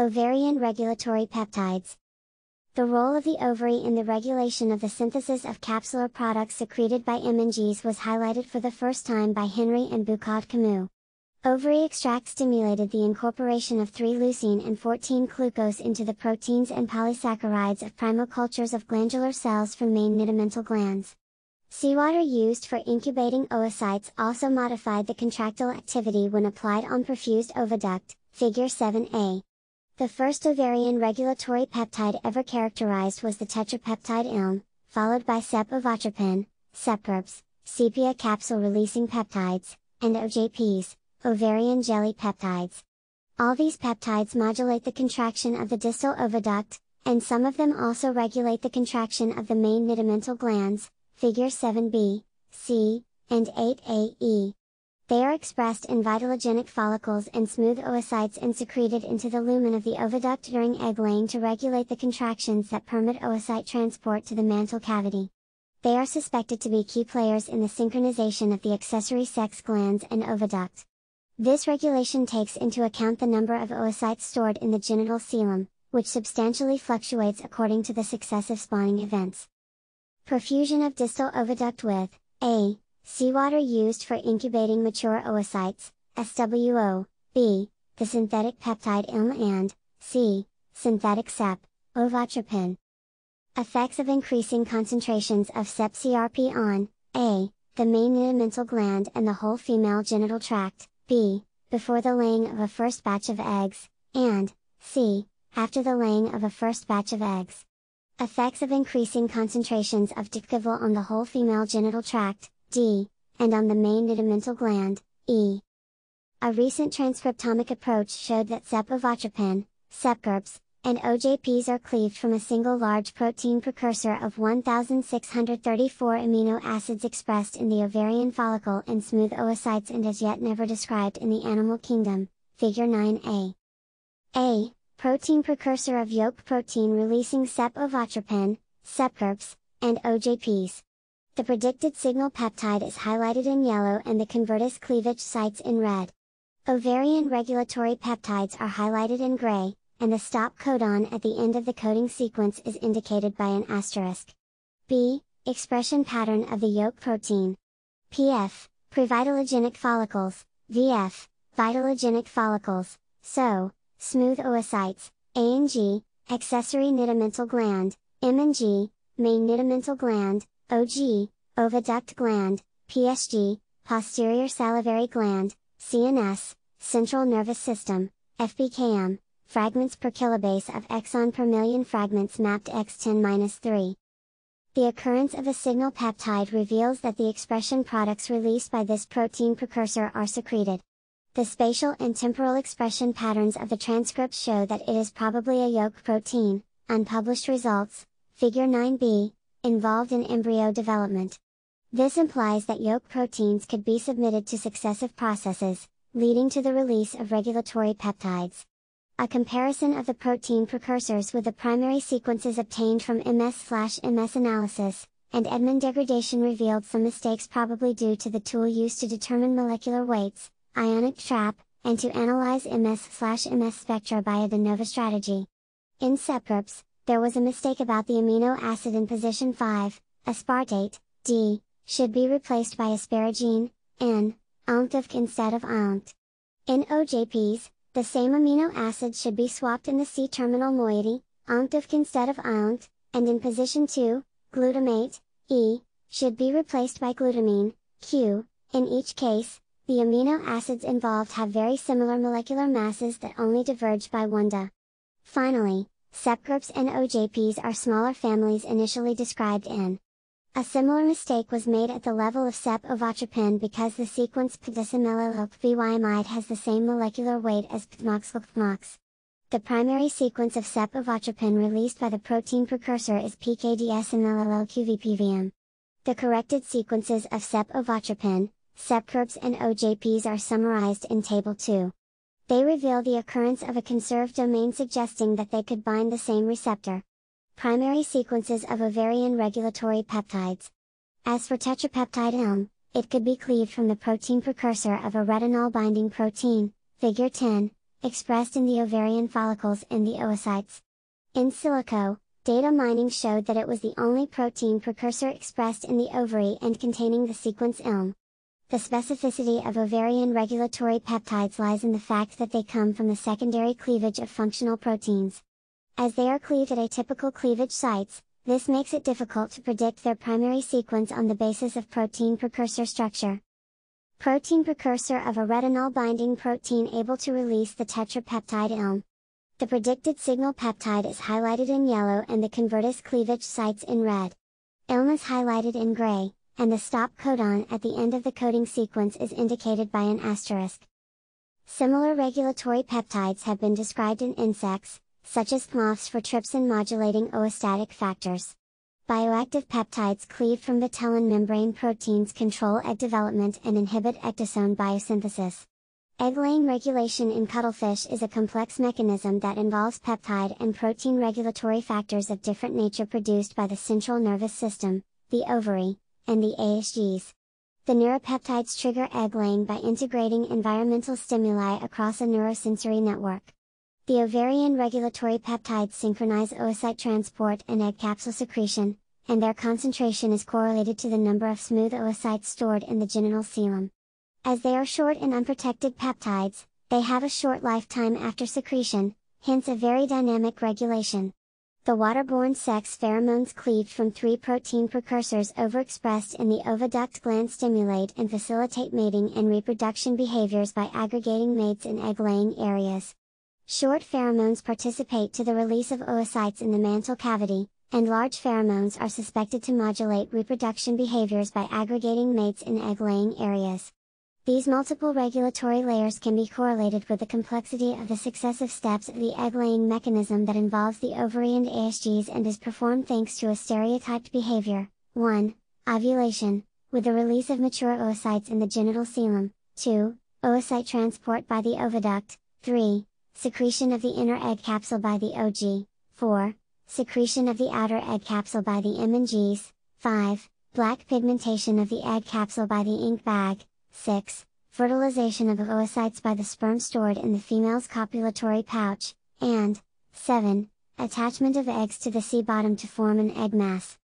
Ovarian regulatory peptides. The role of the ovary in the regulation of the synthesis of capsular products secreted by MNGs was highlighted for the first time by Henry and Boucaud Camus. Ovary extract stimulated the incorporation of 3 leucine and 14 glucose into the proteins and polysaccharides of primal cultures of glandular cells from main nidamental glands. Seawater used for incubating oocytes also modified the contractile activity when applied on perfused oviduct, figure 7a. The first ovarian regulatory peptide ever characterized was the tetrapeptide ILM, followed by sepivatropen, seperbs, sepia capsule-releasing peptides, and OJPs, ovarian jelly peptides. All these peptides modulate the contraction of the distal oviduct, and some of them also regulate the contraction of the main nidamental glands, figure 7b, c, and 8ae. They are expressed in vitalogenic follicles and smooth oocytes and secreted into the lumen of the oviduct during egg laying to regulate the contractions that permit oocyte transport to the mantle cavity. They are suspected to be key players in the synchronization of the accessory sex glands and oviduct. This regulation takes into account the number of oocytes stored in the genital coelom, which substantially fluctuates according to the successive spawning events. Perfusion of distal oviduct with, a, Seawater used for incubating mature oocytes, SWO, B, the synthetic peptide ILM and, C, synthetic SEP, ovotropin. Effects of increasing concentrations of SEP-CRP on, A, the main neonatal gland and the whole female genital tract, B, before the laying of a first batch of eggs, and, C, after the laying of a first batch of eggs. Effects of increasing concentrations of dicavil on the whole female genital tract, D, and on the main nidamental gland, E. A recent transcriptomic approach showed that cepovotrapan, cepgirps, and OJPs are cleaved from a single large protein precursor of 1,634 amino acids expressed in the ovarian follicle and smooth oocytes and as yet never described in the animal kingdom, figure 9a. A. Protein precursor of yolk protein releasing cepovotrapan, cepgirps, and OJPs. The predicted signal peptide is highlighted in yellow and the convertase cleavage sites in red. Ovarian regulatory peptides are highlighted in gray, and the stop codon at the end of the coding sequence is indicated by an asterisk. B. Expression pattern of the yolk protein. PF, previtallogenic follicles, VF, vitallogenic follicles, SO, smooth oocytes, ANG, accessory nidamental gland, MNG, mainnitimental gland, OG, oviduct gland, PSG, posterior salivary gland, CNS, central nervous system, FBKM, fragments per kilobase of exon per million fragments mapped X10-3. The occurrence of a signal peptide reveals that the expression products released by this protein precursor are secreted. The spatial and temporal expression patterns of the transcript show that it is probably a yolk protein, unpublished results, Figure 9b, involved in embryo development. This implies that yolk proteins could be submitted to successive processes, leading to the release of regulatory peptides. A comparison of the protein precursors with the primary sequences obtained from MS/MS analysis and Edmond degradation revealed some mistakes probably due to the tool used to determine molecular weights, ionic trap, and to analyze MS/MS spectra by a de novo strategy. In SEPRIPS, there was a mistake about the amino acid in position 5, aspartate, D, should be replaced by asparagine, N, ontivk instead of ont. In OJPs, the same amino acid should be swapped in the C-terminal moiety, ontivk instead of ont, and in position 2, glutamate, E, should be replaced by glutamine, Q. In each case, the amino acids involved have very similar molecular masses that only diverge by 1 da. Finally, Subgroups and OJPs are smaller families initially described in. A similar mistake was made at the level of sep ovatrapin because the sequence pdecimelilocvyimide has the same molecular weight as ptmoxylptmox. The primary sequence of sep ovatrapin released by the protein precursor is pkdsimililocuvpvm. The corrected sequences of sep Sep groups and OJPs are summarized in Table 2 they reveal the occurrence of a conserved domain suggesting that they could bind the same receptor. Primary sequences of ovarian regulatory peptides. As for tetrapeptide elm, it could be cleaved from the protein precursor of a retinol binding protein, figure 10, expressed in the ovarian follicles and the oocytes. In silico, data mining showed that it was the only protein precursor expressed in the ovary and containing the sequence ILM. The specificity of ovarian regulatory peptides lies in the fact that they come from the secondary cleavage of functional proteins. As they are cleaved at atypical cleavage sites, this makes it difficult to predict their primary sequence on the basis of protein precursor structure. Protein precursor of a retinol binding protein able to release the tetrapeptide ILM. The predicted signal peptide is highlighted in yellow and the convertase cleavage sites in red. ILM is highlighted in gray and the stop codon at the end of the coding sequence is indicated by an asterisk. Similar regulatory peptides have been described in insects, such as moths for trypsin modulating oostatic factors. Bioactive peptides cleaved from vitellin membrane proteins control egg development and inhibit ectosone biosynthesis. Egg-laying regulation in cuttlefish is a complex mechanism that involves peptide and protein regulatory factors of different nature produced by the central nervous system, the ovary, and the ASGs. The neuropeptides trigger egg-laying by integrating environmental stimuli across a neurosensory network. The ovarian regulatory peptides synchronize oocyte transport and egg capsule secretion, and their concentration is correlated to the number of smooth oocytes stored in the genital coelom. As they are short and unprotected peptides, they have a short lifetime after secretion, hence a very dynamic regulation. The waterborne sex pheromones cleave from three protein precursors overexpressed in the oviduct gland stimulate and facilitate mating and reproduction behaviors by aggregating mates in egg-laying areas. Short pheromones participate to the release of oocytes in the mantle cavity, and large pheromones are suspected to modulate reproduction behaviors by aggregating mates in egg-laying areas. These multiple regulatory layers can be correlated with the complexity of the successive steps of the egg-laying mechanism that involves the ovary and ASGs and is performed thanks to a stereotyped behavior, 1. Ovulation, with the release of mature oocytes in the genital coelom, 2. Oocyte transport by the oviduct, 3. Secretion of the inner egg capsule by the OG, 4. Secretion of the outer egg capsule by the MNGs, 5. Black pigmentation of the egg capsule by the ink bag, 6. Fertilization of oocytes by the sperm stored in the female's copulatory pouch, and 7. Attachment of eggs to the sea bottom to form an egg mass.